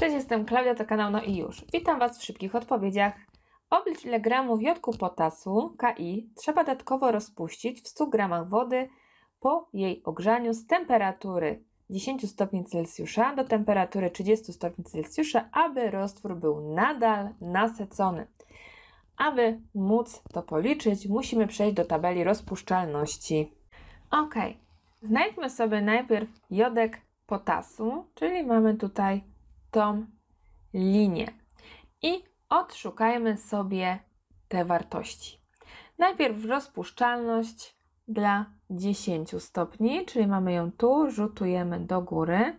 Cześć, jestem Klaudia, to kanał No i już. Witam Was w szybkich odpowiedziach. Oblicz ile gramów jodku potasu, Ki, trzeba dodatkowo rozpuścić w 100 gramach wody po jej ogrzaniu z temperatury 10 stopni Celsjusza do temperatury 30 stopni Celsjusza, aby roztwór był nadal nasycony. Aby móc to policzyć, musimy przejść do tabeli rozpuszczalności. Ok, znajdźmy sobie najpierw jodek potasu, czyli mamy tutaj tą linię i odszukajmy sobie te wartości. Najpierw rozpuszczalność dla 10 stopni, czyli mamy ją tu, rzutujemy do góry.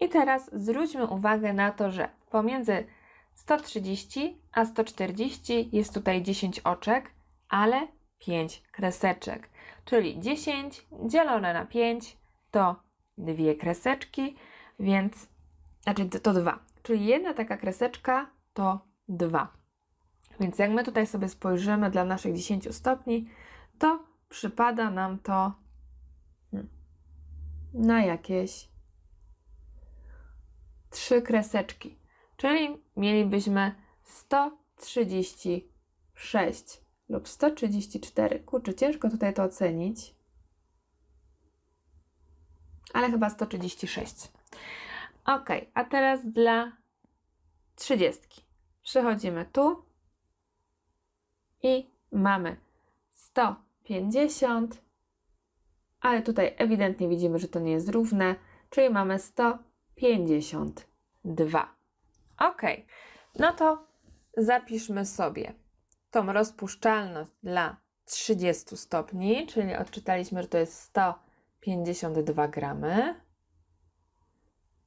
I teraz zwróćmy uwagę na to, że pomiędzy 130 a 140 jest tutaj 10 oczek, ale 5 kreseczek. Czyli 10 dzielone na 5 to dwie kreseczki, więc znaczy to dwa. Czyli jedna taka kreseczka to dwa. Więc jak my tutaj sobie spojrzymy dla naszych 10 stopni, to przypada nam to hmm, na jakieś trzy kreseczki. Czyli mielibyśmy 136 lub 134. Kurczę, ciężko tutaj to ocenić. Ale chyba 136. Ok, a teraz dla trzydziestki. Przechodzimy tu i mamy 150, ale tutaj ewidentnie widzimy, że to nie jest równe, czyli mamy 152. Ok, no to zapiszmy sobie tą rozpuszczalność dla 30 stopni, czyli odczytaliśmy, że to jest 152 gramy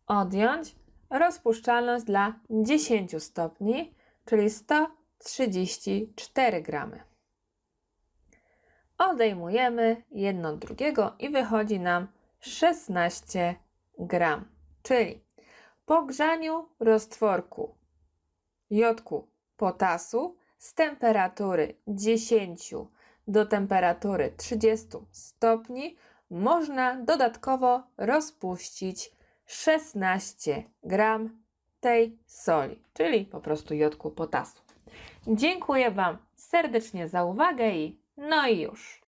odjąć rozpuszczalność dla 10 stopni, czyli 134 gramy. Odejmujemy jedno od drugiego i wychodzi nam 16 gram. Czyli po grzaniu roztworku jodku potasu z temperatury 10 do temperatury 30 stopni można dodatkowo rozpuścić 16 gram tej soli, czyli po prostu jodku potasu. Dziękuję Wam serdecznie za uwagę i no i już.